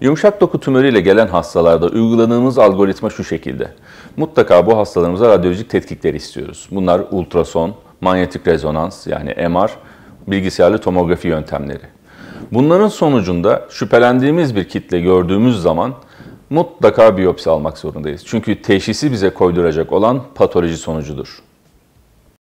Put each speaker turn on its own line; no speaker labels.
Yumuşak doku tümörüyle gelen hastalarda uyguladığımız algoritma şu şekilde. Mutlaka bu hastalarımıza radyolojik tetkikler istiyoruz. Bunlar ultrason, manyetik rezonans yani MR, bilgisayarlı tomografi yöntemleri. Bunların sonucunda şüphelendiğimiz bir kitle gördüğümüz zaman mutlaka biyopsi almak zorundayız. Çünkü teşhisi bize koyduracak olan patoloji sonucudur.